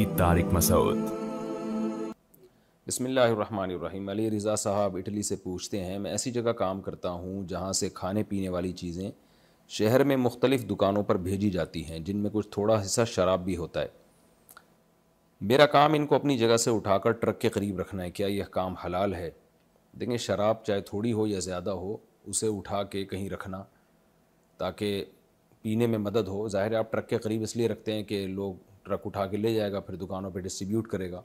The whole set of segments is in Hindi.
तारिक मसूद बसमीम अली रज़ा साहब इटली से पूछते हैं मैं ऐसी जगह काम करता हूँ जहाँ से खाने पीने वाली चीज़ें शहर में मुख्तलिफ़ दुकानों पर भेजी जाती हैं जिनमें कुछ थोड़ा हिस्सा शराब भी होता है मेरा काम इनको अपनी जगह से उठाकर ट्रक के करीब रखना है क्या यह काम हलाल है देखें शराब चाहे थोड़ी हो या ज़्यादा हो उसे उठा के कहीं रखना ताकि पीने में मदद हो ज़ाहिर आप ट्रक के करीब इसलिए रखते हैं कि लोग ट्रक उठा के ले जाएगा फिर दुकानों पर डिस्ट्रीब्यूट करेगा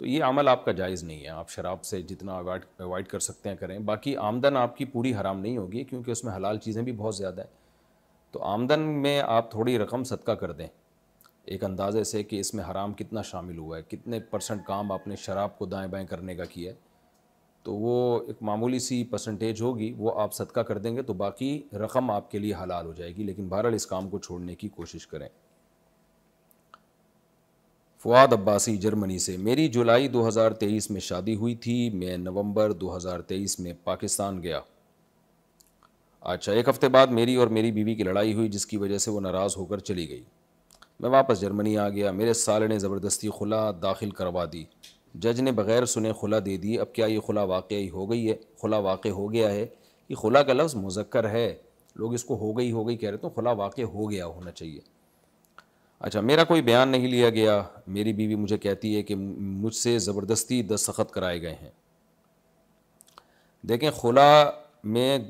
तो ये अमल आपका जायज़ नहीं है आप शराब से जितना अवॉइड अवॉइड कर सकते हैं करें बाकी आमदन आपकी पूरी हराम नहीं होगी क्योंकि उसमें हलाल चीज़ें भी बहुत ज़्यादा हैं तो आमदन में आप थोड़ी रकम सदका कर दें एक अंदाजे से कि इसमें हराम कितना शामिल हुआ है कितने परसेंट काम आपने शराब को दाएँ बाएँ करने का किया है तो वो एक मामूली सी परसेंटेज होगी वो आप सदका कर देंगे तो बाकी रकम आपके लिए हलाल हो जाएगी लेकिन बहरहाल इस काम को छोड़ने की कोशिश करें फ़ुआद अब्बासी जर्मनी से मेरी जुलाई 2023 में शादी हुई थी मैं नवंबर 2023 में पाकिस्तान गया अच्छा एक हफ़्ते बाद मेरी और मेरी बीवी की लड़ाई हुई जिसकी वजह से वो नाराज़ होकर चली गई मैं वापस जर्मनी आ गया मेरे साले ने ज़बरदस्ती खुला दाखिल करवा दी जज ने बग़ैर सुने खुला दे दी अब क्या ये खुला वाक़ हो गई है खुला वाक़ हो गया है कि खुला का लफ्ज़ मुजक्र है लोग इसको हो गई हो गई कह रहे तो खुला वाक़ हो गया होना चाहिए अच्छा मेरा कोई बयान नहीं लिया गया मेरी बीवी मुझे कहती है कि मुझसे ज़बरदस्ती दस्तखत कराए गए हैं देखें खुला में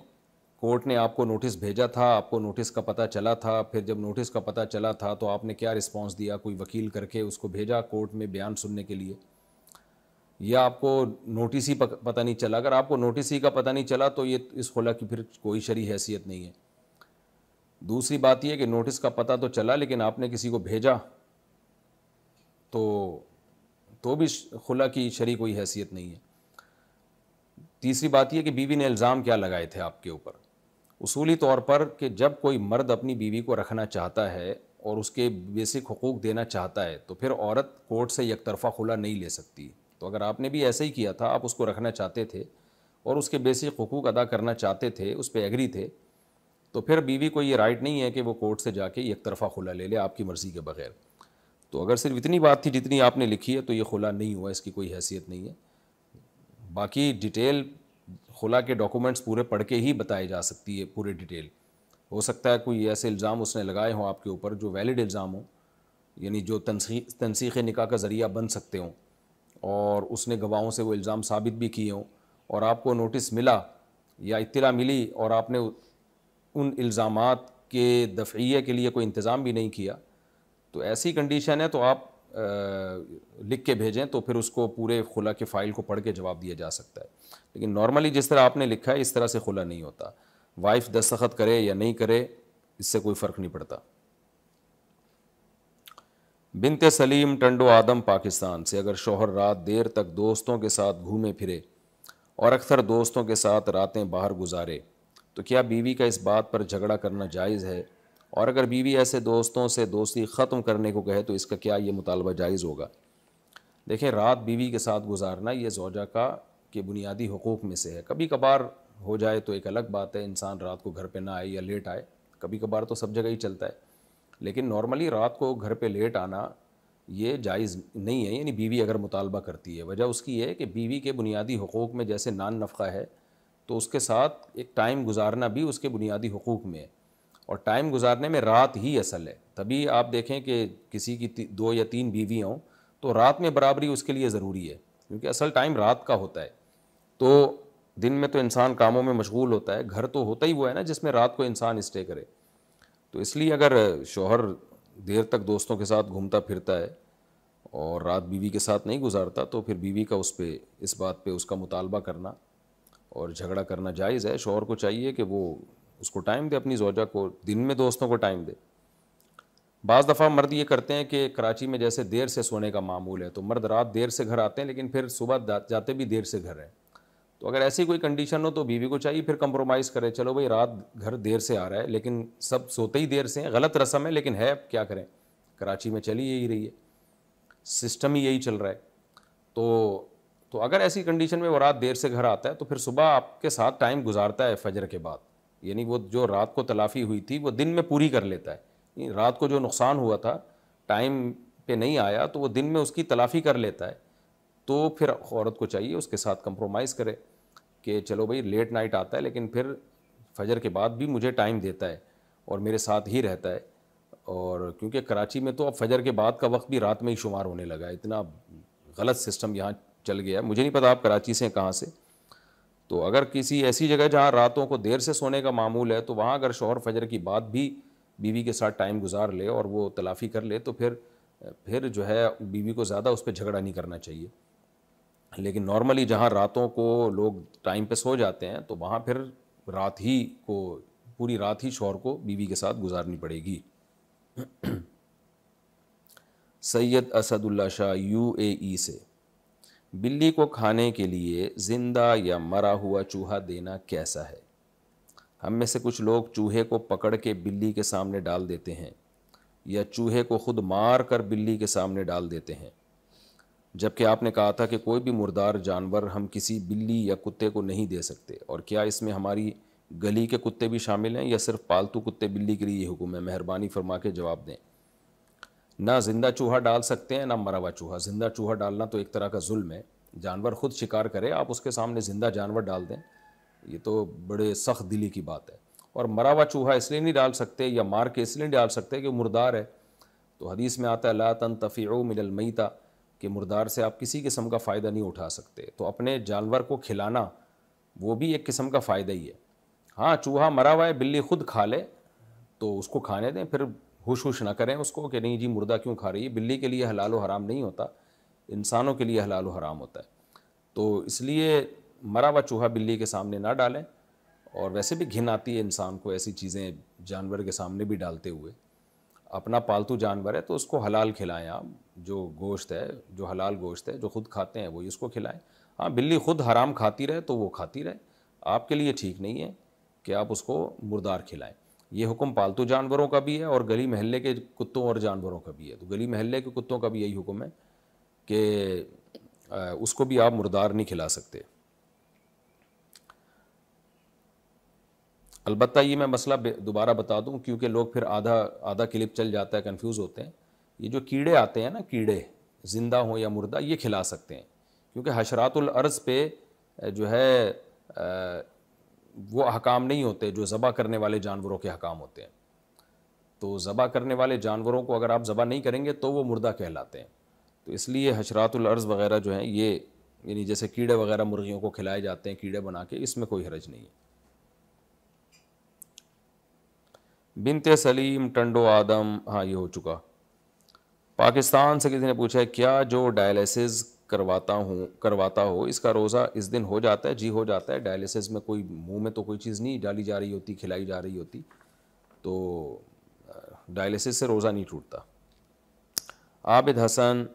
कोर्ट ने आपको नोटिस भेजा था आपको नोटिस का पता चला था फिर जब नोटिस का पता चला था तो आपने क्या रिस्पांस दिया कोई वकील करके उसको भेजा कोर्ट में बयान सुनने के लिए या आपको नोटिस ही पता नहीं चला अगर आपको नोटिस ही का पता नहीं चला तो ये इस खुला की फिर कोई शरी हैसियत नहीं है दूसरी बात यह कि नोटिस का पता तो चला लेकिन आपने किसी को भेजा तो तो भी खुला की शरी कोई हैसियत नहीं है तीसरी बात यह कि बीवी ने इल्ज़ाम क्या लगाए थे आपके ऊपर उसूली तौर पर कि जब कोई मर्द अपनी बीवी को रखना चाहता है और उसके बेसिक हकूक़ देना चाहता है तो फिर औरत कोर्ट से एक तरफा खुला नहीं ले सकती तो अगर आपने भी ऐसा ही किया था आप उसको रखना चाहते थे और उसके बेसिक हकूक़ अदा करना चाहते थे उस पर एग्री थे तो फिर बीवी को ये राइट नहीं है कि वो कोर्ट से जाके एक तरफा खुला ले ले आपकी मर्ज़ी के बगैर तो अगर सिर्फ इतनी बात थी जितनी आपने लिखी है तो ये खुला नहीं हुआ इसकी कोई हैसियत नहीं है बाकी डिटेल खुला के डॉक्यूमेंट्स पूरे पढ़ के ही बताई जा सकती है पूरी डिटेल हो सकता है कोई ऐसे इल्ज़ाम उसने लगाए हों आपके ऊपर जो वैलिड इल्ज़ाम हों यानी जो तनसीख़ निका का ज़रिया बन सकते हों और उसने गवाहों से वो इल्ज़ाम साबित भी किए हों और आपको नोटिस मिला या इतला मिली और आपने उन इल्ज़ाम के दफ़िए के लिए कोई इंतज़ाम भी नहीं किया तो ऐसी कंडीशन है तो आप आ, लिख के भेजें तो फिर उसको पूरे खुला के फ़ाइल को पढ़ के जवाब दिया जा सकता है लेकिन नॉर्मली जिस तरह आपने लिखा है इस तरह से खुला नहीं होता वाइफ दस्तखत करे या नहीं करे इससे कोई फ़र्क नहीं पड़ता बिनते सलीम टंडो आदम पाकिस्तान से अगर शोहर रात देर तक दोस्तों के साथ घूमे फिरे और अक्सर दोस्तों के साथ रातें बाहर गुजारे तो क्या बीवी का इस बात पर झगड़ा करना जायज़ है और अगर बीवी ऐसे दोस्तों से दोस्ती ख़त्म करने को कहे तो इसका क्या ये मुतालबा जायज़ होगा देखें रात बीवी के साथ गुजारना ये जोजा का के बुनियादी हकूक़ में से है कभी कभार हो जाए तो एक अलग बात है इंसान रात को घर पर ना आए या लेट आए कभी कभार तो सब जगह ही चलता है लेकिन नॉर्मली रात को घर पर लेट आना ये जायज़ नहीं है यानी बीवी अगर मुतालबा करती है वजह उसकी है कि बीवी के बुनियादी हकूक़ में जैसे नान नफ़ा है तो उसके साथ एक टाइम गुजारना भी उसके बुनियादी हकूक़ में है और टाइम गुजारने में रात ही असल है तभी आप देखें कि किसी की दो या तीन बीवी हों तो रात में बराबरी उसके लिए ज़रूरी है क्योंकि असल टाइम रात का होता है तो दिन में तो इंसान कामों में मशगूल होता है घर तो होता ही हुआ है ना जिसमें रात को इंसान इस्टे करे तो इसलिए अगर शोहर देर तक दोस्तों के साथ घूमता फिरता है और रात बीवी के साथ नहीं गुजारता तो फिर बीवी का उस पर इस बात पर उसका मुतालबा करना और झगड़ा करना जायज़ है शोहर को चाहिए कि वो उसको टाइम दे अपनी जोजा को दिन में दोस्तों को टाइम दे बज़ दफ़ा मर्द ये करते हैं कि कराची में जैसे देर से सोने का मामूल है तो मर्द रात देर से घर आते हैं लेकिन फिर सुबह जाते भी देर से घर हैं तो अगर ऐसी कोई कंडीशन हो तो बीवी को चाहिए फिर कंप्रोमाइज़ करें चलो भाई रात घर देर से आ रहा है लेकिन सब सोते ही देर से हैं गलत रस्म है लेकिन है क्या करें कराची में चली यही रही है सिस्टम ही यही चल रहा है तो तो अगर ऐसी कंडीशन में वो रात देर से घर आता है तो फिर सुबह आपके साथ टाइम गुजारता है फजर के बाद यानी वो जो रात को तलाफी हुई थी वो दिन में पूरी कर लेता है रात को जो नुकसान हुआ था टाइम पे नहीं आया तो वो दिन में उसकी तलाफी कर लेता है तो फिर औरत को चाहिए उसके साथ कंप्रोमाइज़ करे कि चलो भाई लेट नाइट आता है लेकिन फिर फजर के बाद भी मुझे टाइम देता है और मेरे साथ ही रहता है और क्योंकि कराची में तो अब फजर के बाद का वक्त भी रात में ही शुमार होने लगा है इतना गलत सिस्टम यहाँ चल गया मुझे नहीं पता आप कराची से कहाँ से तो अगर किसी ऐसी जगह जहाँ रातों को देर से सोने का मामूल है तो वहाँ अगर शोहर फजर की बात भी बीवी के साथ टाइम गुजार ले और वो तलाफ़ी कर ले तो फिर फिर जो है बीवी को ज़्यादा उस पर झगड़ा नहीं करना चाहिए लेकिन नॉर्मली जहाँ रातों को लोग टाइम पे सो जाते हैं तो वहाँ फिर रात ही को पूरी रात ही शोहर को बीवी के साथ गुजारनी पड़ेगी Syed Asadullah Shah U A E से बिल्ली को खाने के लिए जिंदा या मरा हुआ चूहा देना कैसा है हम में से कुछ लोग चूहे को पकड़ के बिल्ली के सामने डाल देते हैं या चूहे को खुद मार कर बिल्ली के सामने डाल देते हैं जबकि आपने कहा था कि कोई भी मुर्दार जानवर हम किसी बिल्ली या कुत्ते को नहीं दे सकते और क्या इसमें हमारी गली के कुत्ते भी शामिल हैं या सिर्फ पालतू कुत्ते बिल्ली के लिए ये हुक्म है मेहरबानी फरमा के जवाब दें ना जिंदा चूहा डाल सकते हैं ना मरा हुआ चूहा जिंदा चूहा डालना तो एक तरह का जुल्म है जानवर खुद शिकार करे आप उसके सामने ज़िंदा जानवर डाल दें ये तो बड़े सख्त दिली की बात है और मरा हुआ चूहा इसलिए नहीं डाल सकते या मार के इसलिए नहीं डाल सकते कि मुर्दार है तो हदीस में आता है ला तन मिलल मईता कि मुर्दार से आप किसी किस्म का फ़ायदा नहीं उठा सकते तो अपने जानवर को खिलाना वो भी एक किस्म का फ़ायदा ही है हाँ चूहा मरा हुआ है बिल्ली खुद खा ले तो उसको खाने दें फिर होश हुश ना करें उसको कि नहीं जी मुर्दा क्यों खा रही है बिल्ली के लिए हलाल हराम नहीं होता इंसानों के लिए हलाल हराम होता है तो इसलिए मरा हुआ चूहा बिल्ली के सामने ना डालें और वैसे भी घिन आती है इंसान को ऐसी चीज़ें जानवर के सामने भी डालते हुए अपना पालतू जानवर है तो उसको हलाल खिलाएं आप जो गोश्त है जो हलाल गोश्त है जो खुद खाते हैं वही उसको खिलाएं हाँ बिल्ली खुद हराम खाती रहे तो वो खाती रहे आपके लिए ठीक नहीं है कि आप उसको मुर्दार खिलाएं ये हुक्म पालतू जानवरों का भी है और गली महल्ले के कुत्तों और जानवरों का भी है तो गली महल्ले के कुत्तों का भी यही हुक्म है कि उसको भी आप मुर्दार नहीं खिला सकते अलबत्त ये मैं मसला दोबारा बता दूं क्योंकि लोग फिर आधा आधा क्लिप चल जाता है कंफ्यूज होते हैं ये जो कीड़े आते हैं ना कीड़े ज़िंदा हों या मुर्दा ये खिला सकते हैं क्योंकि हशरातुल अर्ज़ पे जो है वो अहकाम नहीं होते जो ज़बा करने वाले जानवरों के अहकाम होते हैं तो ज़बा करने वाले जानवरों को अगर आप ज़बा नहीं करेंगे तो वो मुर्दा कहलाते हैं तो इसलिए हशरातुलर्ज़ वगैरह जो हैं ये यानी जैसे कीड़े वगैरह मुर्गियों को खिलाए जाते हैं कीड़े बना के इसमें कोई हरज नहीं है बिनते सलीम टंडो आदम हाँ ये हो चुका पाकिस्तान से किसी ने पूछा है क्या जो डायलिसिस करवाता हूँ करवाता हो इसका रोज़ा इस दिन हो जाता है जी हो जाता है डायलिसिस में कोई मुंह में तो कोई चीज़ नहीं डाली जा रही होती खिलाई जा रही होती तो डायलिसिस से रोज़ा नहीं टूटता आबिद हसन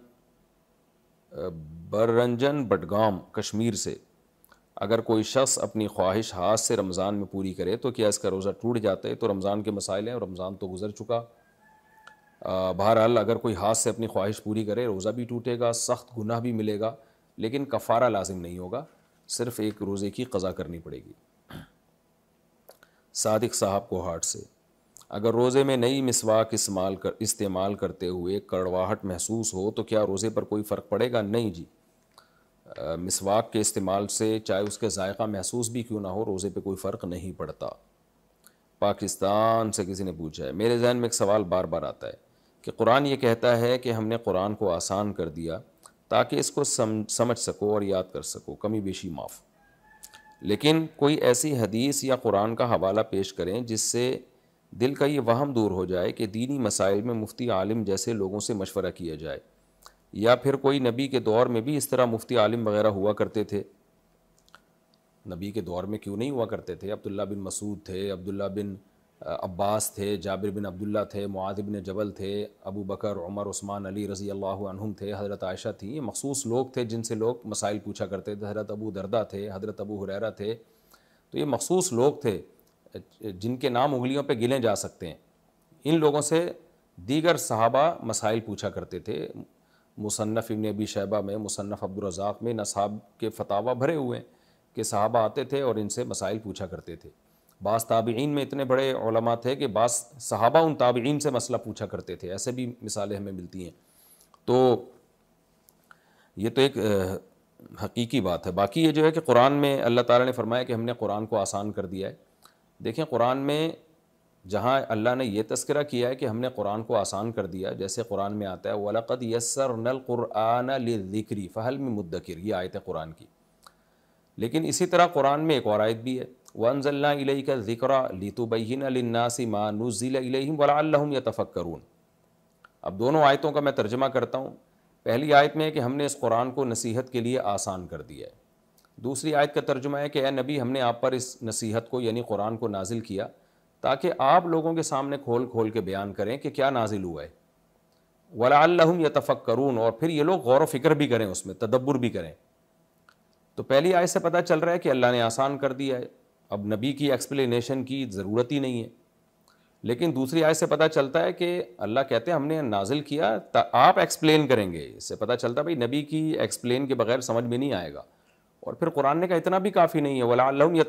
बरंजन बडगाम कश्मीर से अगर कोई शख्स अपनी ख्वाहिश हाथ से रमज़ान में पूरी करे तो क्या इसका रोज़ा टूट जाता है तो रमज़ान के मसाइल हैं और रमज़ान तो गुजर चुका बहरहाल अगर कोई हाथ से अपनी ख्वाहिश पूरी करे रोज़ा भी टूटेगा सख्त गुनाह भी मिलेगा लेकिन कफ़ारा लाजिम नहीं होगा सिर्फ़ एक रोज़े की कज़ा करनी पड़ेगी सादिक साहब को हार्ट से अगर रोज़े में नई मिसवाक इस्तेमाल कर इस्तेमाल करते हुए कड़वाहट महसूस हो तो क्या रोज़े पर कोई फ़र्क पड़ेगा नहीं जी मिसवाक के इस्तेमाल से चाहे उसके जायका महसूस भी क्यों ना हो रोज़े पर कोई फ़र्क नहीं पड़ता पाकिस्तान से किसी ने पूछा है मेरे जहन में एक सवाल बार बार आता है कि कुरान ये कहता है कि हमने कुरान को आसान कर दिया ताकि इसको सम, समझ सको और याद कर सको कमी बेशी माफ़ लेकिन कोई ऐसी हदीस या कुरान का हवाला पेश करें जिससे दिल का ये वहम दूर हो जाए कि दीनी मसाइल में मुफ्ती आलिम जैसे लोगों से मशवरा किया जाए या फिर कोई नबी के दौर में भी इस तरह मुफ्ती आलिम वगैरह हुआ करते थे नबी के दौर में क्यों नहीं हुआ करते थे अब्दुल्ला बिन मसूद थे अब्दुल्ला बिन अब्बास थे जाबिर बिन अब्दुल्ला थे मुआद बिन जबल थे अबू बकर उमर उस्मान अली रज़ी अल्लाह थे हज़रत आयशा थी ये मखसूस लोग थे जिनसे लोग मसाइल पूछा करते थे हज़रत अबू दरदा थे हज़रत अबू हुरैरा थे तो ये मखसूस लोग थे जिनके नाम उंगलियों पर गिने जा सकते हैं इन लोगों से दीगर सहाबा मसाइल पूछा करते थे मुसन्फ़ इबन अबी शैबा में मुसन्फ़ अब्दुलरजाक में नसाब के फतावा भरे हुए हैं कि सहाबा आते थे और इनसे मसाइल पूछा करते थे बास ताबीन में इतने बड़े ओलमा थे कि बास सहाबा उन ताबीन से मसला पूछा करते थे ऐसे भी मिसालें हमें मिलती हैं तो ये तो एक हकीकी बात है बाकी ये जो है कि कुरान में अल्लाह ताला ने फरमाया कि हमने कुरान को आसान कर दिया है देखें कुरान में जहाँ अल्लाह ने यह तस्करा किया है कि हमने कुरान को आसान कर दिया जैसे कुरान में आता है वलक़द यसर नल कुरान लिक्री फ़हल में मुद्दकर ये आयत कुरान की लेकिन इसी तरह कुरान में एक और आयत भी है वनज़ल्ला का ज़िक्रा लितुबैन लन्नासी मानुज़ीम वलाम या तफ़क्रून अब दोनों आयतों का मैं तर्जमा करता हूँ पहली आयत में है कि हमने इस कुरान को नसीहत के लिए आसान कर दिया है दूसरी आयत का तर्जुमा है कि ए नबी हमने आप पर इस नसीहत को यानी कुरान को नाजिल किया ताकि आप लोगों के सामने खोल खोल के बयान करें कि क्या नाजिल हुआ है वलाम या तफ़क्रून और फिर ये लोग गौर फिक्र भी करें उसमें तदब्बर भी करें तो पहली आयत से पता चल रहा है कि अल्लाह ने आसान कर दिया है अब नबी की एक्सप्लेनेशन की ज़रूरत ही नहीं है लेकिन दूसरी आयत से पता चलता है कि अल्लाह कहते हैं हमने नाजिल किया आप एक्सप्लेन करेंगे इससे पता चलता भाई नबी की एक्सप्लेन के बगैर समझ में नहीं आएगा और फिर कुरान ने कहा इतना भी काफ़ी नहीं है वलाम या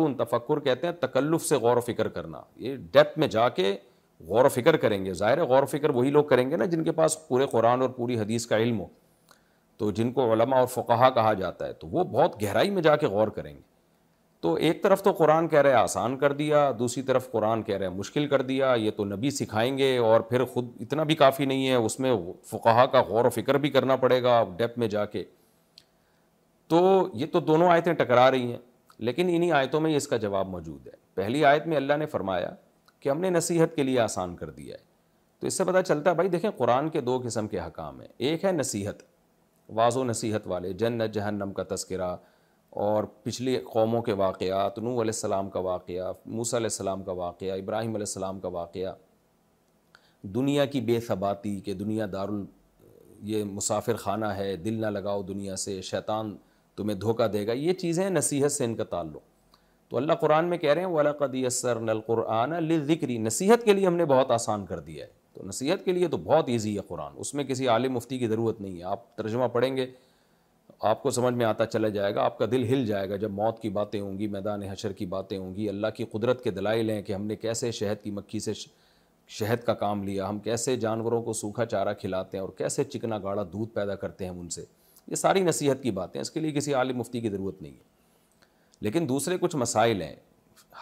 उन तफक्र कहते हैं तकल्लुफ़ से गौर फ़िक्र करना ये डेप्थ में जाके गौर फ़िक्र करेंगे ज़ाहिर है गौर फ़िक्र वही लोग करेंगे ना जिनके पास पूरे कुरान और पूरी हदीस का इल्म हो तो जिनको और फ़ुकाहा कहा जाता है तो वो बहुत गहराई में जाके गौर करेंगे तो एक तरफ तो कुरान कह रहे आसान कर दिया दूसरी तरफ कुरान कह रहे मुश्किल कर दिया ये तो नबी सिखाएंगे और फिर ख़ुद इतना भी काफ़ी नहीं है उसमें फ़ुकाहा का गौर फिक्र भी करना पड़ेगा डेप में जाके तो ये तो दोनों आयतें टकरा रही हैं लेकिन इन्हीं आयतों में इसका जवाब मौजूद है पहली आयत में अल्लाह ने फरमाया कि हमने नसीहत के लिए आसान कर दिया है तो इससे पता चलता है भाई देखें कुरान के दो किस्म के हकाम हैं एक है नसीहत वाजो नसीहत वाले जन्नत जहन्नम का तस्करा और पिछली कौमों के वाक़ात नूह सलाम का वाक़ मूसा सलाम का वाक़ इब्राहिम सलाम का वाक़ दुनिया की बेसबाती के दुनिया दारुल ये मुसाफिर खाना है दिल ना लगाओ दुनिया से शैतान तुम्हें धोखा देगा ये चीज़ें नसीहत से इनका ताल्लुक़ तो अल्लाह कुरान में कह रहे हैं वलाक़दीसर नलकुरान लिक्री नसीहत के लिए हमने बहुत आसान कर दिया है तो नसीहत के लिए तो बहुत ईजी है कुरान उसमें किसी आलि मुफ्ती की ज़रूरत नहीं है आप तर्जमा पढ़ेंगे आपको समझ में आता चला जाएगा आपका दिल हिल जाएगा जब मौत की बातें होंगी मैदान हशर की बातें होंगी अल्लाह की कुदरत के दलाइल हैं कि हमने कैसे शहद की मक्खी से शहद का काम लिया हम कैसे जानवरों को सूखा चारा खिलाते हैं और कैसे चिकना गाढ़ा दूध पैदा करते हैं हम उनसे ये सारी नसीहत की बातें इसके लिए किसी आलि मुफ्ती की ज़रूरत नहीं है लेकिन दूसरे कुछ मसाइल हैं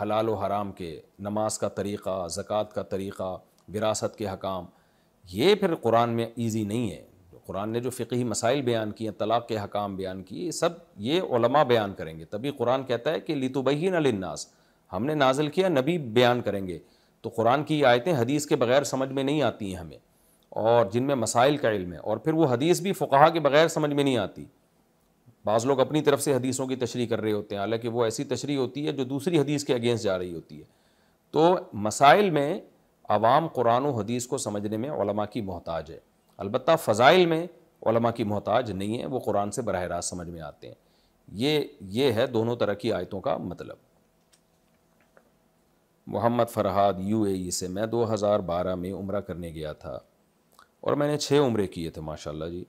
हलाल व हराम के नमाज का तरीक़ा ज़क़़त का तरीक़ा विरासत के हकाम ये फिर कुरान में ईजी नहीं है कुरान ने जो फ़िकी मसाइल बयान किए तलाक़ के हकाम बयान किए सब ये ओलमा बयान करेंगे तभी कुरान कहता है कि लितुबही नलन्नास हमने नाजिल किया नबी बयान करेंगे तो कुरान की आयतें हदीस के बगैर समझ में नहीं आती हैं हमें और जिनमें मसाइल का इल्म है और फिर वो हदीस भी फ़ुकाहा के बगैर समझ में नहीं आती बाज़ लोग अपनी तरफ से हदीसों की तशरी कर रहे होते हैं हालाँकि वो ऐसी तशरी होती है जो दूसरी हदीस के अगेंस्ट जा रही होती है तो मसाइल में आवाम कुरान हदीस को समझने में की मोहताज है अलबत् फ़ज़ाइल में उलमा की मोहताज नहीं है वो कुरान से बरह रास्त समझ में आते हैं ये ये है दोनों तरह की आयतों का मतलब मोहम्मद फरहाद ए से मैं दो हज़ार बारह में उम्र करने गया था और मैंने छः उम्र किए थे माशाल्लाह जी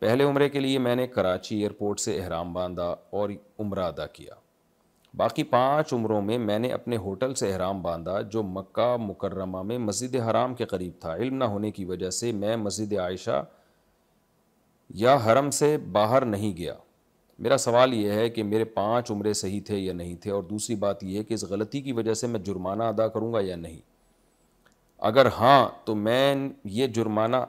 पहले उम्रे के लिए मैंने कराची एयरपोर्ट से अहराम बांधा और उम्र अदा किया बाकी पाँच उम्रों में मैंने अपने होटल से अहराम बांधा जो मक्का मुकर्रमा में मस्जिद हराम के करीब था इल्म न होने की वजह से मैं मस्जिद आयशा या हरम से बाहर नहीं गया मेरा सवाल यह है कि मेरे पाँच उम्रे सही थे या नहीं थे और दूसरी बात यह है कि इस गलती की वजह से मैं जुर्माना अदा करूँगा या नहीं अगर हाँ तो मैं ये जुर्माना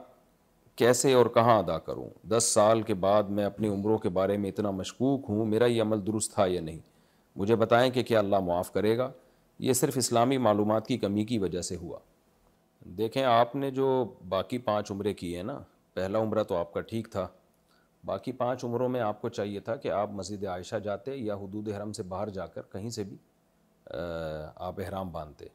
कैसे और कहाँ अदा करूँ दस साल के बाद मैं अपनी उम्रों के बारे में इतना मशकूक हूँ मेरा ये अमल दुरुस्त था या नहीं मुझे बताएं कि क्या अल्लाह माफ़ करेगा ये सिर्फ इस्लामी मालूम की कमी की वजह से हुआ देखें आपने जो बाकी पाँच उम्र की हैं ना पहला उम्र तो आपका ठीक था बाकी पाँच उम्रों में आपको चाहिए था कि आप मस्जिद आयशा जाते या हदूद हरम से बाहर जाकर कहीं से भी आप अहराम बांधते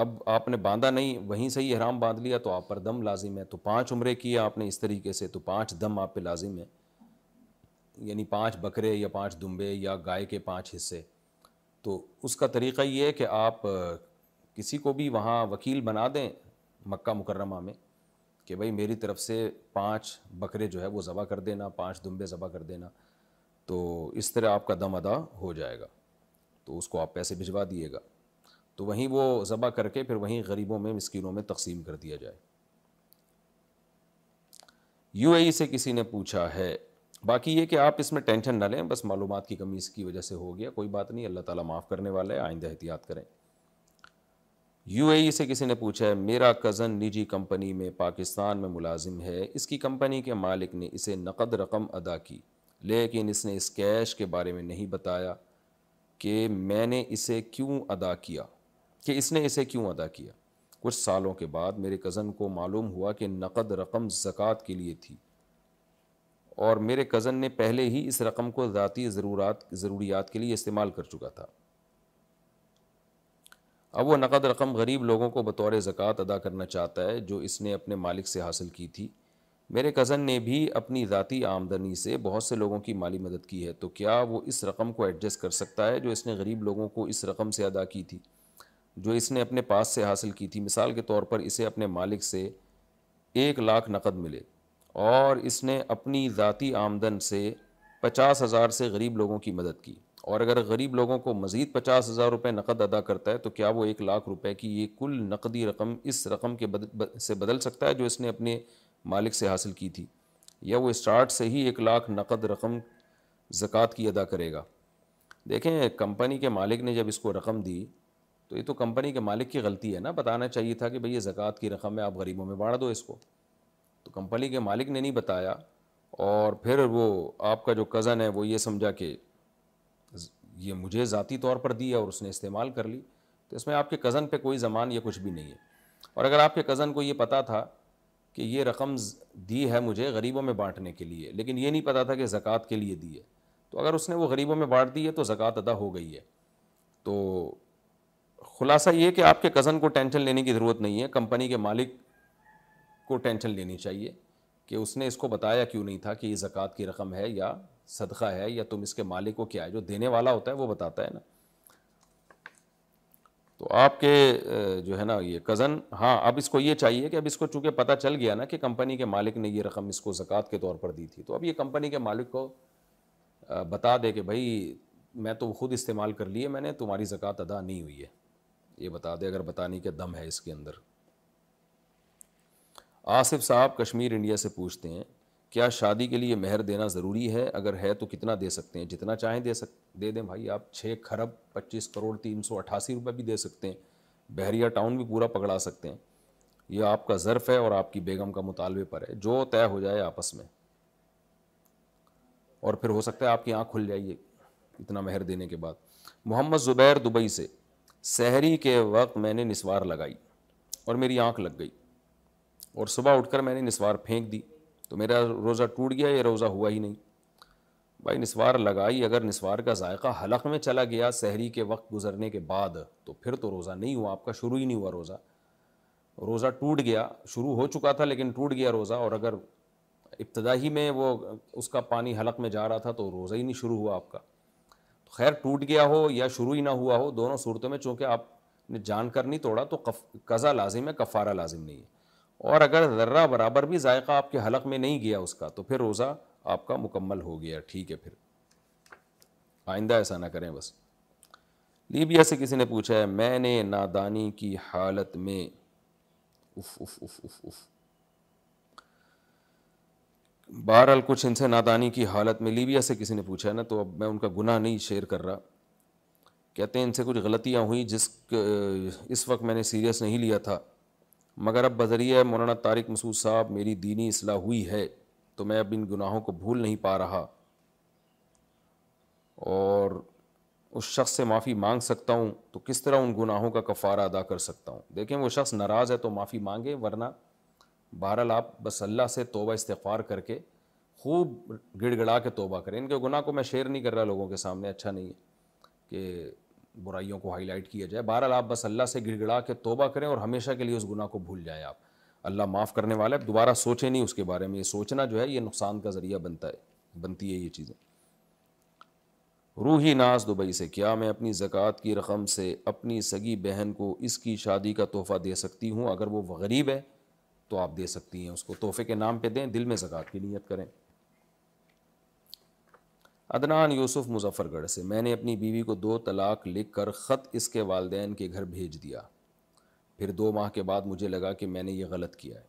अब आपने बांधा नहीं वहीं से ही अहराम बांध लिया तो आप पर दम लाजिम है तो पाँच उम्रे किए आपने इस तरीके से तो पाँच दम आप पे लाजिम है यानी पांच बकरे या पांच दुम्बे या गाय के पांच हिस्से तो उसका तरीक़ा ये है कि आप किसी को भी वहाँ वकील बना दें मक्का मुकरमा में कि भाई मेरी तरफ से पांच बकरे जो है वो ज़बा कर देना पांच दुम्बे ज़बा कर देना तो इस तरह आपका दम अदा हो जाएगा तो उसको आप पैसे भिजवा दिएगा तो वहीं वो ज़बा करके फिर वहीं गरीबों में मस्किनों में तकसीम कर दिया जाए यूएई से किसी ने पूछा है बाकी ये कि आप इसमें टेंशन ना लें बस मालूम की कमी इसकी वजह से हो गया कोई बात नहीं अल्लाह ताला माफ़ करने वाला है आइंदा एहतियात करें ए से किसी ने पूछा है मेरा कज़न निजी कंपनी में पाकिस्तान में मुलाजिम है इसकी कंपनी के मालिक ने इसे नकद रकम अदा की लेकिन इसने इस कैश के बारे में नहीं बताया कि मैंने इसे क्यों अदा किया कि इसने इसे क्यों अदा किया कुछ सालों के बाद मेरे कज़न को मालूम हुआ कि नकद रकम ज़क़़त के लिए थी और मेरे कज़न ने पहले ही इस रकम को ज़ाती ज़रूरत ज़रूरियात के लिए इस्तेमाल कर चुका था अब वो नकद रकम गरीब लोगों को बतौर ज़क़़त अदा करना चाहता है जो इसने अपने मालिक से हासिल की थी मेरे कज़न ने भी अपनी ज़ाती आमदनी से बहुत से लोगों की माली मदद की है तो क्या वो इस रकम को एडजस्ट कर सकता है जो इसने गरीब लोगों को इस रकम से अदा की थी जो इसने अपने पास से हासिल की थी मिसाल के तौर पर इसे अपने मालिक से एक लाख नकद मिले और इसने अपनी ज़ाती आमदन से पचास हज़ार से गरीब लोगों की मदद की और अगर गरीब लोगों को मज़ीद पचास हज़ार रुपये नकद अदा करता है तो क्या वो एक लाख रुपए की ये कुल नकदी रकम इस रकम के बद, ब, से बदल सकता है जो इसने अपने मालिक से हासिल की थी या वो स्टार्ट से ही एक लाख नकद रकम ज़क़़त की अदा करेगा देखें कंपनी के मालिक ने जब इसको रकम दी तो ये तो कंपनी के मालिक की गलती है ना बताना चाहिए था कि भई ये ज़क़़त की रकम है आप गरीबों में बाँट दो इसको तो कंपनी के मालिक ने नहीं बताया और फिर वो आपका जो कज़न है वो ये समझा कि ये मुझे ज़ाती तौर पर दी है और उसने इस्तेमाल कर ली तो इसमें आपके कज़न पे कोई जमान या कुछ भी नहीं है और अगर आपके कज़न को ये पता था कि ये रकम दी है मुझे गरीबों में बांटने के लिए लेकिन ये नहीं पता था कि ज़क़़त के लिए दी है तो अगर उसने वो गरीबों में बांट दी है तो ज़क़़त अदा हो गई है तो खुलासा ये कि आपके कज़न को टेंशन लेने की ज़रूरत नहीं है कंपनी के मालिक को टेंशन लेनी चाहिए कि उसने इसको बताया क्यों नहीं था कि ये ज़क़़त की रकम है या सदका है या तुम इसके मालिक को क्या है जो देने वाला होता है वो बताता है ना तो आपके जो है ना ये कज़न हाँ अब इसको ये चाहिए कि अब इसको चूँकि पता चल गया ना कि कंपनी के मालिक ने ये रकम इसको ज़क़़त के तौर पर दी थी तो अब ये कंपनी के मालिक को बता दे कि भाई मैं तो खुद इस्तेमाल कर लिए मैंने तुम्हारी ज़क़़त अदा नहीं हुई है ये बता दे अगर बताने के दम है इसके अंदर आसिफ साहब कश्मीर इंडिया से पूछते हैं क्या शादी के लिए मेहर देना ज़रूरी है अगर है तो कितना दे सकते हैं जितना चाहें दे सक दे दें भाई आप छः खरब पच्चीस करोड़ तीन सौ अट्ठासी रुपये भी दे सकते हैं बहरिया टाउन भी पूरा पकड़ा सकते हैं यह आपका ज़र्फ़ है और आपकी बेगम का मुतालबे पर है जो तय हो जाए आपस में और फिर हो सकता है आपकी आँख खुल जाइए इतना मेहर देने के बाद मोहम्मद ज़ुबैर दुबई से शहरी के वक्त मैंने निस्वार लगाई और मेरी आँख लग गई और सुबह उठकर मैंने निस्वार फेंक दी तो मेरा रोज़ा टूट गया या रोज़ा हुआ ही नहीं भाई निस्वार लगाई अगर निस्वार का जायका हलक में चला गया सहरी के वक्त गुजरने के बाद तो फिर तो रोज़ा नहीं हुआ आपका शुरू ही नहीं हुआ रोज़ा रोज़ा टूट गया शुरू हो चुका था लेकिन टूट गया रोज़ा और अगर इब्तदा ही में वो उसका पानी हलक में जा रहा था तो रोज़ा ही नहीं शुरू हुआ आपका तो खैर टूट गया हो या शुरू ही ना हुआ हो दोनों सूरतों में चूँकि आपने जानकर नहीं तोड़ा तो कज़ा लाजिम है कफ़ारा लाजिम नहीं है और अगर ज़र्रा बराबर भी जायका आपके हलक में नहीं गया उसका तो फिर रोज़ा आपका मुकम्मल हो गया ठीक है फिर आइंदा ऐसा ना करें बस लीबिया से किसी ने पूछा है मैंने नादानी की हालत में उफ उफ उफ उफ उफ बहरहाल कुछ इनसे नादानी की हालत में लीबिया से किसी ने पूछा है ना तो अब मैं उनका गुनाह नहीं शेयर कर रहा कहते हैं इनसे कुछ गलतियाँ हुई जिस इस वक्त मैंने सीरियस नहीं लिया था मगर अब बजरिया मौलाना तारिक मसूद साहब मेरी दीनी असलाह हुई है तो मैं अब इन गुनाहों को भूल नहीं पा रहा और उस शख्स से माफ़ी मांग सकता हूँ तो किस तरह उन गुनाहों का कफ़ारा अदा कर सकता हूँ देखें वो शख्स नाराज़ है तो माफ़ी मांगे वरना बहरहाल आप बस अल्लाह से तोबा इस्तफ़ार करके खूब गिड़गड़ा के तोबा करें इनके गुनाह को मैं शेयर नहीं कर रहा लोगों के सामने अच्छा नहीं है कि बुराइयों को हाईलाइट किया जाए बहरहाल आप बस अल्लाह से गिड़गिड़ा के तोबा करें और हमेशा के लिए उस गुनाह को भूल जाएं आप अल्लाह माफ़ करने वाला है दोबारा सोचें नहीं उसके बारे में ये सोचना जो है ये नुकसान का ज़रिया बनता है बनती है ये चीज़ें रूही नाज दुबई से क्या मैं अपनी ज़क़़त की रकम से अपनी सगी बहन को इसकी शादी का तोहफ़ा दे सकती हूँ अगर वो गरीब है तो आप दे सकती हैं उसको तोहफ़े के नाम पे दें दिल में ज़क़़त की नीयत करें अदनान यूसुफ मुजफ्फरगढ़ से मैंने अपनी बीवी को दो तलाक लिख कर ख़त इसके वालदेन के घर भेज दिया फिर दो माह के बाद मुझे लगा कि मैंने ये गलत किया है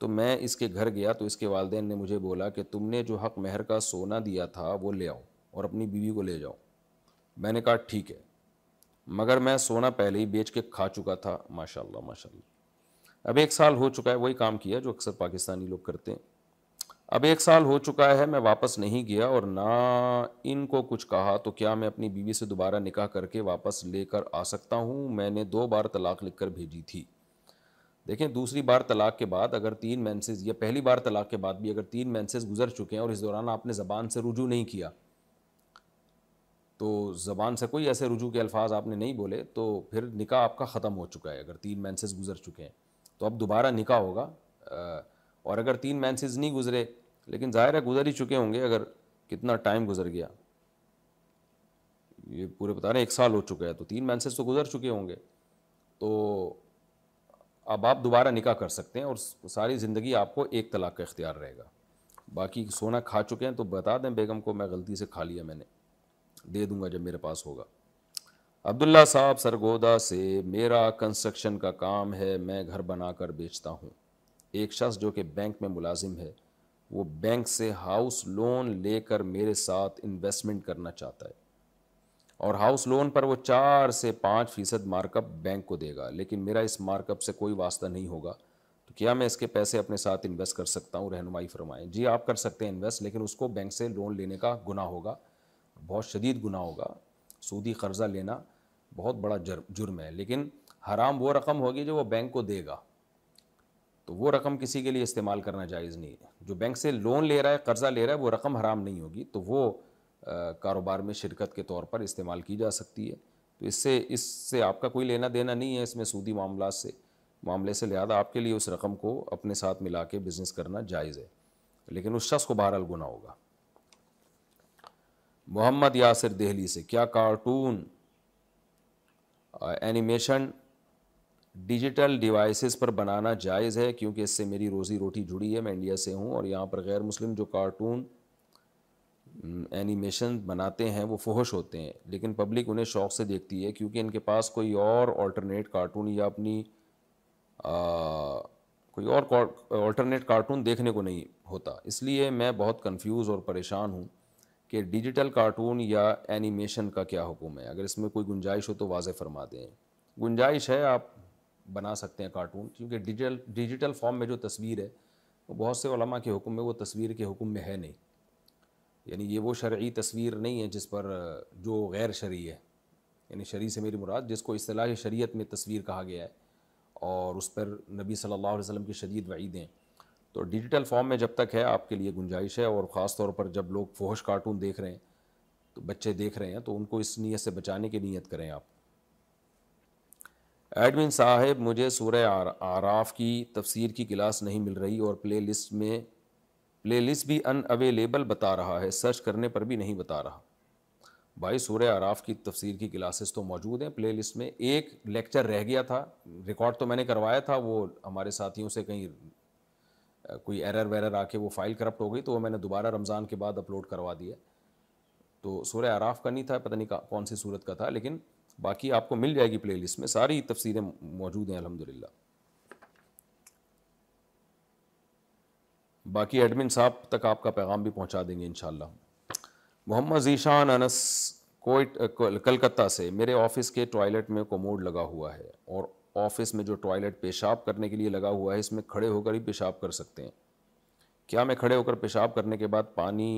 तो मैं इसके घर गया तो इसके वालदेन ने मुझे बोला कि तुमने जो हक महर का सोना दिया था वो ले आओ और अपनी बीवी को ले जाओ मैंने कहा ठीक है मगर मैं सोना पहले ही बेच के खा चुका था माशाल्लाह माशाल्लाह अब एक साल हो चुका है वही काम किया जो अक्सर पाकिस्तानी लोग करते हैं अब एक साल हो चुका है मैं वापस नहीं गया और ना इनको कुछ कहा तो क्या मैं अपनी बीवी से दोबारा निकाह करके वापस लेकर आ सकता हूँ मैंने दो बार तलाक लिखकर भेजी थी देखें दूसरी बार तलाक के बाद अगर तीन मैंसेज या पहली बार तलाक के बाद भी अगर तीन मैंसेज गुजर चुके हैं और इस दौरान आपने ज़बान से रुजू नहीं किया तो ज़बान से कोई ऐसे रुजू के अल्फाज आपने नहीं बोले तो फिर निकाह आपका ख़त्म हो चुका है अगर तीन मैंसेज गुजर चुके हैं तो अब दोबारा निकाह होगा आ, और अगर तीन मैंसेज नहीं गुजरे लेकिन ज़ाहिर है गुजर ही चुके होंगे अगर कितना टाइम गुजर गया ये पूरे बता रहे हैं एक साल हो चुका है तो तीन मैंसेज तो गुजर चुके होंगे तो अब आप दोबारा निकाह कर सकते हैं और सारी ज़िंदगी आपको एक तलाक का इख्तियार रहेगा बाकी सोना खा चुके हैं तो बता दें बेगम को मैं गलती से खा लिया मैंने दे दूंगा जब मेरे पास होगा अब्दुल्ला साहब सरगोदा से मेरा कंस्ट्रक्शन का काम है मैं घर बनाकर बेचता हूँ एक शख्स जो कि बैंक में मुलाजिम है वो बैंक से हाउस लोन लेकर मेरे साथ इन्वेस्टमेंट करना चाहता है और हाउस लोन पर वो चार से पाँच फ़ीसद मार्कअप बैंक को देगा लेकिन मेरा इस मार्कअप से कोई वास्ता नहीं होगा तो क्या मैं इसके पैसे अपने साथ इन्वेस्ट कर सकता हूँ रहनुमाई फरमाएँ जी आप कर सकते हैं इन्वेस्ट लेकिन उसको बैंक से लोन लेने का गुना होगा बहुत शदीद गुना होगा सूदी कर्ज़ा लेना बहुत बड़ा जुर्म है लेकिन हराम वो रकम होगी जो वो बैंक को देगा तो वो रकम किसी के लिए इस्तेमाल करना जायज़ नहीं है जो बैंक से लोन ले रहा है कर्ज़ा ले रहा है वो रकम हराम नहीं होगी तो वो कारोबार में शिरकत के तौर पर इस्तेमाल की जा सकती है तो इससे इससे आपका कोई लेना देना नहीं है इसमें सूदी मामला से मामले से लिहाजा आपके लिए उस रकम को अपने साथ मिला के बिज़नेस करना जायज़ है लेकिन उस शख्स को बहरहाल गुना होगा मोहम्मद यासिर दहली से क्या कार्टून एनिमेशन डिजिटल डिवाइसेस पर बनाना जायज़ है क्योंकि इससे मेरी रोज़ी रोटी जुड़ी है मैं इंडिया से हूँ और यहाँ पर गैर मुस्लिम जो कार्टून एनिमेशन बनाते हैं वो फोहश होते हैं लेकिन पब्लिक उन्हें शौक़ से देखती है क्योंकि इनके पास कोई और ऑल्टरनेट कार्टून या अपनी आ, कोई और ऑल्टरनेट कार्टून देखने को नहीं होता इसलिए मैं बहुत कंफ्यूज और परेशान हूँ कि डिजिटल कार्टून या एनिमेशन का क्या हुक्म है अगर इसमें कोई गुंजाइश हो तो वाज फरमा दें गुंजाइश है आप बना सकते हैं कार्टून क्योंकि डिजिटल डिजिटल फॉर्म में जो तस्वीर है वो बहुत से उलमा के हुक्म में वो तस्वीर के हुक्म में है नहीं यानी ये वो शर्य तस्वीर नहीं है जिस पर जो गैर शरी है यानी शरी से मेरी मुराद जिसको असलाह शरीत में तस्वीर कहा गया है और उस पर नबी सल्ला वसम की शदीद वईदें तो डिजिटल फॉर्म में जब तक है आपके लिए गुंजाइश है और ख़ास तौर पर जब लोग फोहश कार्टून देख रहे हैं तो बच्चे देख रहे हैं तो उनको इस नीयत से बचाने की नीयत करें आप एडमिन साहब मुझे सूर्य आराफ की तफसीर की क्लास नहीं मिल रही और प्ले लिस्ट में प्ले लिस्ट भी अन अवेलेबल बता रहा है सर्च करने पर भी नहीं बता रहा भाई सूर्य आराफ की तफसीर की क्लासेस तो मौजूद हैं प्ले लिस्ट में एक लेक्चर रह गया था रिकॉर्ड तो मैंने करवाया था वो हमारे साथियों से कहीं कोई एरर वेरर आके वो फाइल करप्ट हो गई तो वो मैंने दोबारा रमज़ान के बाद अपलोड करवा दिया तो सूर्य आराफ का नहीं था पता नहीं कौन सी सूरत का था लेकिन बाकी आपको मिल जाएगी प्लेलिस्ट में सारी तफसीरें मौजूद हैं अलहमदिल्ला बाकी एडमिन साहब तक आपका पैगाम भी पहुंचा देंगे इन मोहम्मद ईशान अनस कोट कलकत्ता से मेरे ऑफिस के टॉयलेट में कोमोड लगा हुआ है और ऑफिस में जो टॉयलेट पेशाब करने के लिए लगा हुआ है इसमें खड़े होकर ही पेशाब कर सकते हैं क्या मैं खड़े होकर पेशाब करने के बाद पानी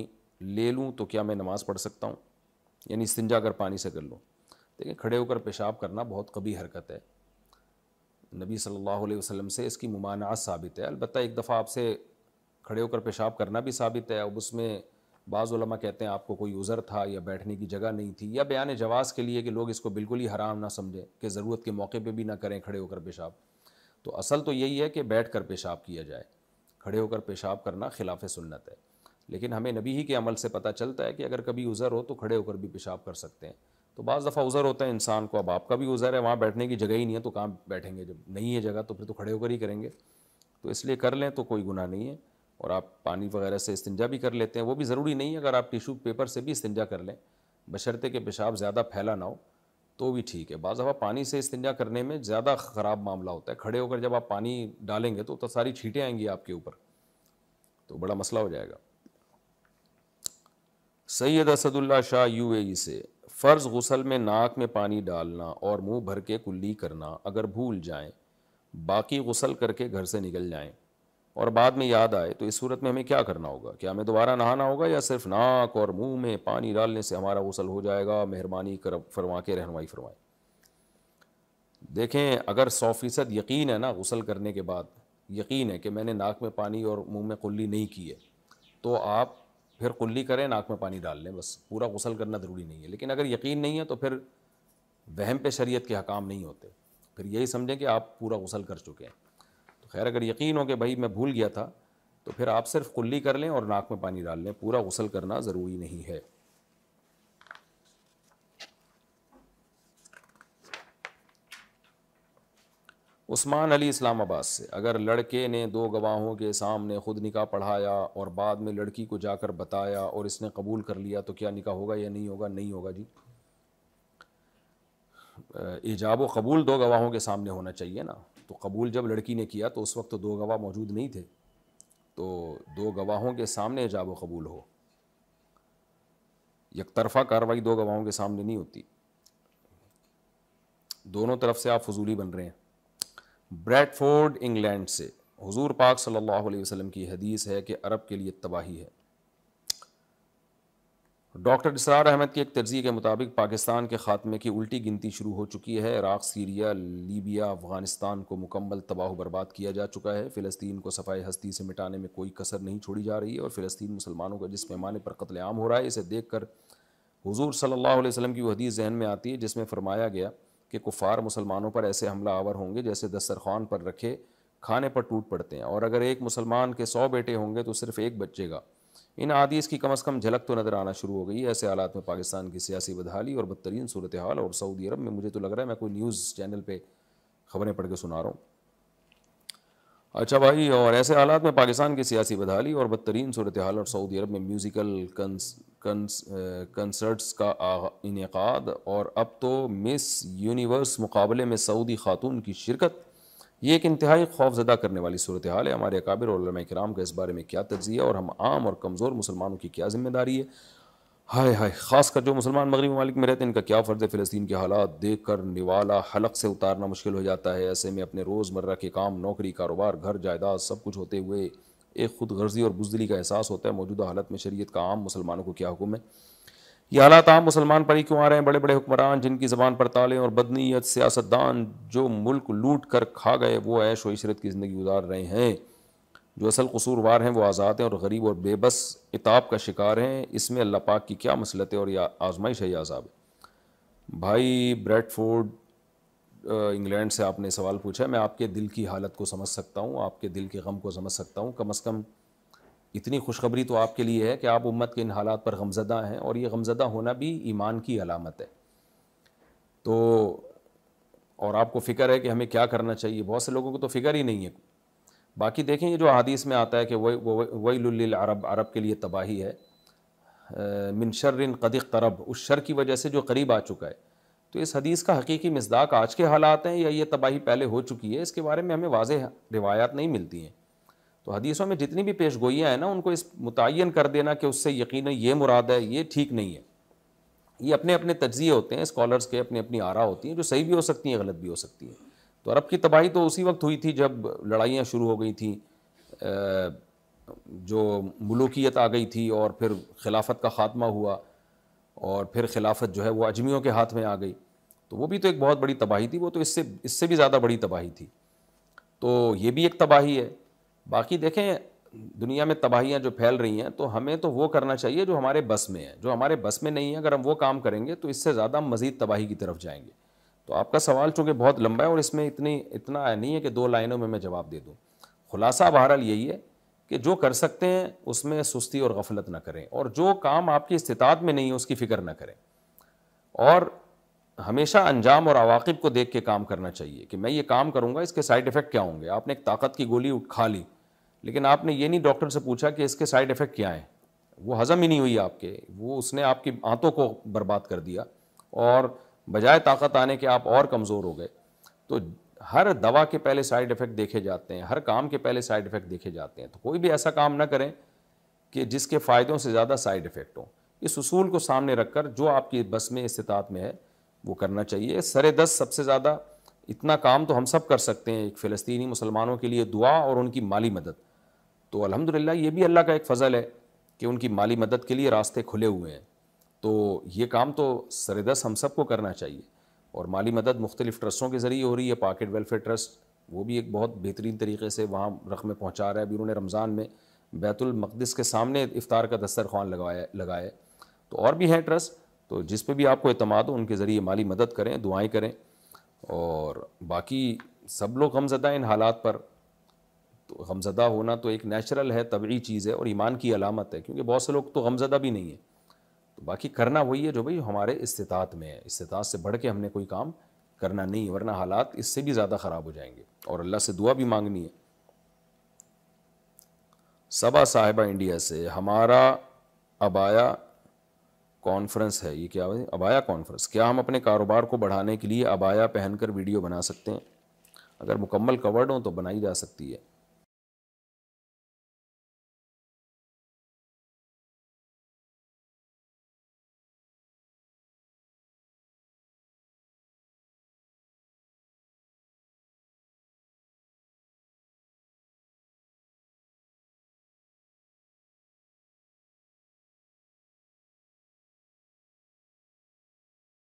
ले लूँ तो क्या मैं नमाज़ पढ़ सकता हूँ यानी सिंजा कर पानी से कर लूँ देखिए खड़े होकर पेशाब करना बहुत कभी हरकत है नबी सल्लल्लाहु अलैहि वसल्लम से इसकी ममानात साबित है अलबत्त एक दफ़ा आपसे खड़े होकर पेशाब करना भी साबित है अब उसमें बाज़ुलमा कहते हैं आपको कोई उज़र था या बैठने की जगह नहीं थी या बयान जवाज़ के लिए कि लोग इसको बिल्कुल ही हराम ना समझें कि ज़रूरत के मौके पर भी ना करें खड़े होकर पेशाब तो असल तो यही है कि बैठ कर पेशाब किया जाए खड़े होकर पेशाब करना खिलाफ सुन्नत है लेकिन हमें नबी ही के अमल से पता चलता है कि अगर कभी उज़र हो तो खड़े होकर भी पेशाब कर सकते हैं तो बज़ दफ़ा उज़र होता है इंसान को अब आपका भी उज़र है वहाँ बैठने की जगह ही नहीं है तो कहाँ बैठेंगे जब नहीं है जगह तो फिर तो खड़े होकर ही करेंगे तो इसलिए कर लें तो कोई गुनाह नहीं है और आप पानी वगैरह से इस्तंजा भी कर लेते हैं वो भी ज़रूरी नहीं है अगर आप टिशू पेपर से भी इस्तंजा कर लें बशर्ते कि पेशाब ज़्यादा फैला ना हो तो भी ठीक है बाज़ दफ़ा पानी से इस्तंजा करने में ज़्यादा ख़राब मामला होता है खड़े होकर जब आप पानी डालेंगे तो, सारी छीटें आएंगी आपके ऊपर तो बड़ा मसला हो जाएगा Syed Asadullah Shah U A e से फ़र्ज़ गसल में नाक में पानी डालना और मुंह भर के कुल्ली करना अगर भूल जाएं बाकी गसल करके घर से निकल जाएं और बाद में याद आए तो इस सूरत में हमें क्या करना होगा क्या हमें दोबारा नहाना होगा या सिर्फ नाक और मुंह में पानी डालने से हमारा गसल हो जाएगा मेहरबानी कर फरमा के रहनमाई फरमाएँ देखें अगर सौ फ़ीसद यकीन है ना गसल करने के बाद यकीन है कि मैंने नाक में पानी और मुँह में कुल्ली नहीं की है तो आप फिर कुल्ली करें नाक में पानी डाल लें बस पूरा गसल करना ज़रूरी नहीं है लेकिन अगर यकीन नहीं है तो फिर वहम पे शरीयत के हकाम नहीं होते फिर यही समझें कि आप पूरा गसल कर चुके हैं तो खैर अगर यकीन हो कि भाई मैं भूल गया था तो फिर आप सिर्फ कुल्ली कर लें और नाक में पानी डाल लें पूरा गसल करना ज़रूरी नहीं है उस्मान अली इस्लामाबाद से अगर लड़के ने दो गवाहों के सामने ख़ुद निकाह पढ़ाया और बाद में लड़की को जाकर बताया और इसने कबूल कर लिया तो क्या निकाह होगा या नहीं होगा नहीं होगा जी ईजाब कबूल दो गवाहों के सामने होना चाहिए ना तो कबूल जब लड़की ने किया तो उस वक्त तो दो गवाह मौजूद नहीं थे तो दो गवाहों के सामने ईजाब कबूल हो तरफा कार्रवाई दो गवाहों के सामने नहीं होती दोनों तरफ से आप फजूली बन रहे हैं ब्रैडफोर्ड इंग्लैंड से हुजूर पाक सल्लल्लाहु अलैहि वसल्लम की हदीस है कि अरब के लिए तबाही है डॉक्टर इसरार अहमद की एक तर्जी के मुताबिक पाकिस्तान के ख़ात्मे की उल्टी गिनती शुरू हो चुकी है इराक़ सीरिया लीबिया अफ़गानिस्तान को मुकम्मल तबाह बर्बाद किया जा चुका है फ़िलिस्तीन को सफ़ाई हस्ती से मिटाने में कोई कसर नहीं छोड़ी जा रही है और फ़िलिस्तीन मुसलमानों का जिस पैमाने पर कत्लेआम हो रहा है इसे देख कर हजूर सल्ला वसलम की वह हदीस जहन में आती है जिसमें फरमाया गया कि कुफार मुसलमानों पर ऐसे हमला आवर होंगे जैसे दस्तरखान पर रखे खाने पर टूट पड़ते हैं और अगर एक मुसलमान के सौ बेटे होंगे तो सिर्फ एक बचेगा इन आदिश की कम अज़ कम झलक तो नज़र आना शुरू हो गई ऐसे हालात में पाकिस्तान की सियासी बदहाली और बदतरीन सूरत हाल और सऊदी अरब में मुझे तो लग रहा है मैं कोई न्यूज़ चैनल पर खबरें पढ़ के सुना रहा हूँ अच्छा भाई और ऐसे हालात में पाकिस्तान की सियासी बदहाली और बदतरीन सूरत हाल और सऊदी अरब में म्यूज़िकल कंसर्ट्स का इनका और अब तो मिस यूनिवर्स मुकाबले में सऊदी खातून की शिरकत ये एक इंतहाई खौफजदा करने वाली सूरत हाल है हमारे अकाबिर और कराम का इस बारे में क्या तजिया और हम आम और कमज़ोर मुसलमानों की क्या जिम्मेदारी है हाय हाय खासकर जो मुसलमान मगरबी ममालिक में रहते हैं इनका क्या फ़र्ज़ है फ़लस्तीन के हालात देख कर निवाला हलक से उतारना मुश्किल हो जाता है ऐसे में अपने रोज़मर्रा के काम नौकरी कारोबार घर जायदाद सब कुछ होते हुए एक खुद गर्जी और बुजदली का एहसास होता है मौजूदा हालत में शरीय का आम मुसलमानों को क्या हुक्म है ये हालात आम मुसलमान पर ही क्यों आ रहे हैं बड़े बड़े हुक्मरान जिनकी ज़बान पर ताले और बदनीत सियासतदान जो मुल्क लूट कर खा गए वो ऐश व इशरत की ज़िंदगी गुजार रहे हैं जो असल कसूरवार हैं वो आज़ाद हैं और गरीब और बेबस इताब का शिकार हैं इसमें अल्लाह पाक की क्या मसलत है और या आजमाइश है या अजाब भाई ब्रेडफोर्ड इंग्लैंड से आपने सवाल पूछा मैं आपके दिल की हालत को समझ सकता हूँ आपके दिल के गम को समझ सकता हूँ कम अज़ कम इतनी खुशखबरी तो आपके लिए है कि आप उम्मत के इन हालात पर गमजदा हैं और ये गमजदा होना भी ईमान की अलामत है तो और आपको फ़िक्र है कि हमें क्या करना चाहिए बहुत से लोगों को तो फ़िक्र ही नहीं है बाकी देखें ये जो हदीस में आता है कि वही वही अरब अरब के लिए तबाही है मिन शर्र कदिक तरब उस शर की वजह से जो करीब आ चुका है तो इस हदीस का हकीकी मजदाक आज के हालात हैं या ये तबाही पहले हो चुकी है इसके बारे में हमें वाज रिवायात नहीं मिलती हैं तो हदीसों में जितनी भी पेश गोइयाँ हैं ना उनको इस मुतन कर देना कि उससे यकीन ये मुराद है ये ठीक नहीं है ये अपने अपने तजिए होते हैं स्कॉलर्स के अपनी अपनी आरा होती हैं जो सही भी हो सकती हैं गलत भी हो सकती हैं तो अरब की तबाही तो उसी वक्त हुई थी जब लड़ाइयाँ शुरू हो गई थी जो मलूकियत आ गई थी और फिर खिलाफत का ख़ात्मा हुआ और फिर खिलाफत जो है वो अजमियों के हाथ में आ गई तो वो भी तो एक बहुत बड़ी तबाही थी वो तो इससे इससे भी ज़्यादा बड़ी तबाही थी तो ये भी एक तबाही है बाकी देखें दुनिया में तबाहियाँ जो फैल रही हैं तो हमें तो वो करना चाहिए जो हमारे बस में है जो हमारे बस में नहीं है अगर हम वो काम करेंगे तो इससे ज़्यादा मज़ीद तबाही की तरफ जाएंगे तो आपका सवाल चूँकि बहुत लंबा है और इसमें इतनी इतना नहीं है कि दो लाइनों में मैं जवाब दे दूँ खुलासा बहरहाल यही है कि जो कर सकते हैं उसमें सुस्ती और गफलत ना करें और जो काम आपकी इस्तात में नहीं है उसकी फ़िक्र ना करें और हमेशा अंजाम और अवाकब को देख के काम करना चाहिए कि मैं ये काम करूँगा इसके साइड इफ़ेक्ट क्या होंगे आपने एक ताकत की गोली खा ली लेकिन आपने ये नहीं डॉक्टर से पूछा कि इसके साइड इफ़ेक्ट क्या हैं वो हज़म ही नहीं हुई आपके वो उसने आपकी आंतों को बर्बाद कर दिया और बजाय ताकत आने के आप और कमज़ोर हो गए तो हर दवा के पहले साइड इफ़ेक्ट देखे जाते हैं हर काम के पहले साइड इफ़ेक्ट देखे जाते हैं तो कोई भी ऐसा काम ना करें कि जिसके फ़ायदों से ज़्यादा साइड इफ़ेक्ट हों इस उसूल को सामने रखकर जो आपकी बस में इस्तात में है वो करना चाहिए सर दस सबसे ज़्यादा इतना काम तो हम सब कर सकते हैं एक फ़लस्तनी मुसलमानों के लिए दुआ और उनकी माली मदद तो अलहमदिल्ला ये भी अल्लाह का एक फ़ज़ल है कि उनकी माली मदद के लिए रास्ते खुले हुए हैं तो ये काम तो सरदस हम सबको करना चाहिए और माली मदद मुख्तलिफ ट्रस्टों के ज़रिए हो रही है पाकिट वेलफेयर ट्रस्ट वो भी एक बहुत बेहतरीन तरीके से वहाँ रकमें पहुँचा रहा है अभी उन्होंने रमज़ान में बैतुलमक़दस के सामने इफ़ार का दस्तरखान लगाया लगाए तो और भी हैं ट्रस्ट तो जिस पर भी आपको अतमाद हो उनके ज़रिए माली मदद करें दुआएँ करें और बाकी सब लोग गमजदा इन हालात पर तो गमजदा होना तो एक नेचुरल है तबी चीज़ है और ईमान की अलामत है क्योंकि बहुत से लोग तो गमजदा भी नहीं है तो बाकी करना वही है जो भाई हमारे इस्तात में है इस्तात से बढ़ के हमने कोई काम करना नहीं है वरना हालात इससे भी ज़्यादा ख़राब हो जाएंगे और अल्लाह से दुआ भी मांगनी है सबा साहिबा इंडिया से हमारा अबाया कॉन्फ्रेंस है ये क्या है अबाया कॉन्फ्रेंस क्या हम अपने कारोबार को बढ़ाने के लिए अबाया पहनकर वीडियो बना सकते हैं अगर मुकम्मल कवर्ड हो तो बनाई जा सकती है